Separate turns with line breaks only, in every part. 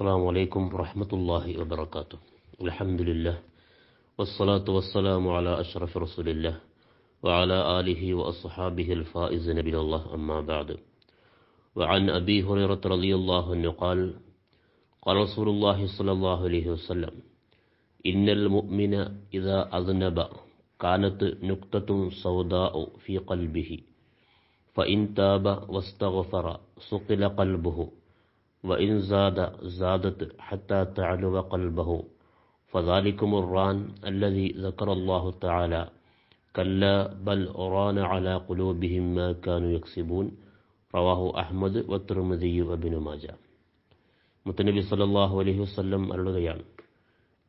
السلام عليكم ورحمة الله وبركاته الحمد لله والصلاة والسلام على أشرف رسول الله وعلى آله وأصحابه الفائز نبي الله أما بعد وعن أبي هريرة رضي الله عنه قال قال رسول الله صلى الله عليه وسلم إن المؤمن إذا أذنب كانت نقطة سوداء في قلبه فإن تاب واستغفر سقل قلبه وإن زاد زادت حتى تعلو قلبه فذلكم الران الذي ذكر الله تعالى كلا بل ران على قلوبهم ما كانوا يكسبون رواه أحمد والترمذي وابن ماجة متنبي صلى الله عليه وسلم الرغيان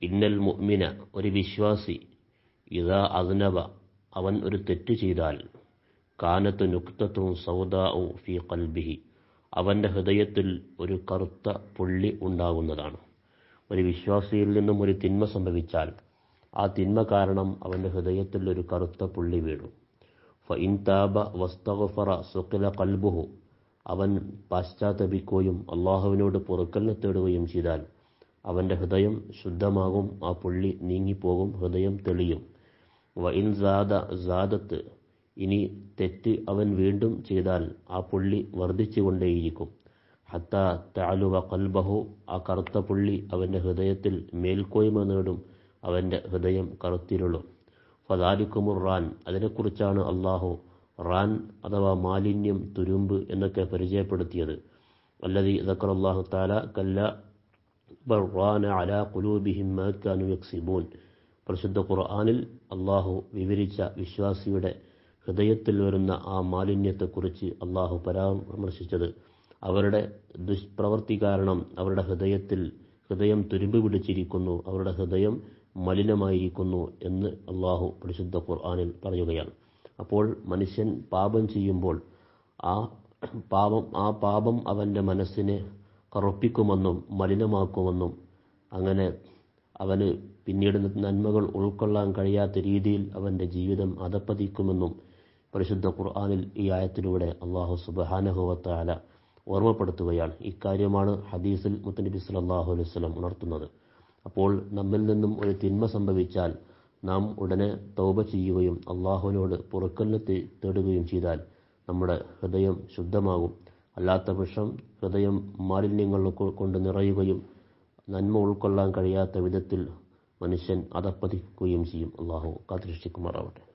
إن المؤمن وربي الشواسي إذا أذنب أو أون أرتت جيدال كانت نكتة سوداء في قلبه അവൻ്റെ ഹൃദയത്തിൽ ഒരു കറുത്ത പുള്ളി ഉണ്ടാകുന്നതാണ് ഒരു വിശ്വാസിയിൽ നിന്നും ഒരു തിന്മ സംഭവിച്ചാൽ ആ തിന്മ കാരണം അവൻ്റെ ഹൃദയത്തിൽ ഒരു കറുത്ത പുള്ളി വീണു ഫൈൻതാബ താബ വസ്തഗ്ഫറ സുഖില കൽബുഹു അവൻ പാശ്ചാത്തപിക്കുകയും അള്ളാഹുവിനോട് പുറക്കലിനെ തേടുകയും ചെയ്താൽ അവൻ്റെ ഹൃദയം ശുദ്ധമാകും ആ പുള്ളി നീങ്ങിപ്പോകും ഹൃദയം തെളിയും വ ഇൻ ജാദത്ത് ഇനി തെറ്റ് അവൻ വീണ്ടും ചെയ്താൽ ആ പുള്ളി വർദ്ധിച്ചുകൊണ്ടേയിരിക്കും ഹത്ത താലുവ കൽബഹു ആ കറുത്ത പുള്ളി അവൻ്റെ ഹൃദയത്തിൽ മേൽക്കോയ്മ നേടും അവൻ്റെ ഹൃദയം കറുത്തിരുളും റാൻ അതിനെക്കുറിച്ചാണ് അള്ളാഹു റാൻ അഥവാ മാലിന്യം തുരുമ്പ് എന്നൊക്കെ പരിചയപ്പെടുത്തിയത് അല്ലതി ഇതൊക്കെ അള്ളാഹു താല കല്ല റാന അല പരിശുദ്ധ ഖുർആാനിൽ അള്ളാഹു വിവരിച്ച വിശ്വാസിയുടെ ഹൃദയത്തിൽ വരുന്ന ആ മാലിന്യത്തെക്കുറിച്ച് അള്ളാഹു പരാമർശിച്ചത് അവരുടെ ദുഷ്പ്രവൃത്തി കാരണം അവരുടെ ഹൃദയത്തിൽ ഹൃദയം തുരുമ്പ് പിടിച്ചിരിക്കുന്നു അവരുടെ ഹൃദയം മലിനമായിരിക്കുന്നു എന്ന് അള്ളാഹു പരിശുദ്ധ ഖുർആാനിൽ പറയുകയാണ് അപ്പോൾ മനുഷ്യൻ പാപം ചെയ്യുമ്പോൾ ആ പാപം ആ പാപം അവൻ്റെ മനസ്സിനെ കറുപ്പിക്കുമെന്നും മലിനമാക്കുമെന്നും അങ്ങനെ അവന് പിന്നീട് നന്മകൾ ഉൾക്കൊള്ളാൻ കഴിയാത്ത രീതിയിൽ അവൻ്റെ ജീവിതം അതപ്പതിക്കുമെന്നും പരിശുദ്ധ ഖുർആാനിൽ ഈ ആയത്തിലൂടെ അള്ളാഹു സുബഹാനഹുവത്താല ഓർമ്മപ്പെടുത്തുകയാണ് ഇക്കാര്യമാണ് ഹദീസിൽ മുത്തനബി സലാഹു അലൈഹി സ്വലം ഉണർത്തുന്നത് അപ്പോൾ നമ്മിൽ നിന്നും ഒരു തിന്മ സംഭവിച്ചാൽ നാം ഉടനെ തൗബ ചെയ്യുകയും അള്ളാഹുവിനോട് പുറക്കല്ല തേടുകയും ചെയ്താൽ നമ്മുടെ ഹൃദയം ശുദ്ധമാകും അല്ലാത്ത പക്ഷം ഹൃദയം മാലിന്യങ്ങൾ കൊണ്ട് നിറയുകയും നന്മ ഉൾക്കൊള്ളാൻ കഴിയാത്ത വിധത്തിൽ മനുഷ്യൻ അതപ്പതിക്കുകയും ചെയ്യും അള്ളാഹു കാത്തിരക്ഷിക്കുമാറാവട്ടെ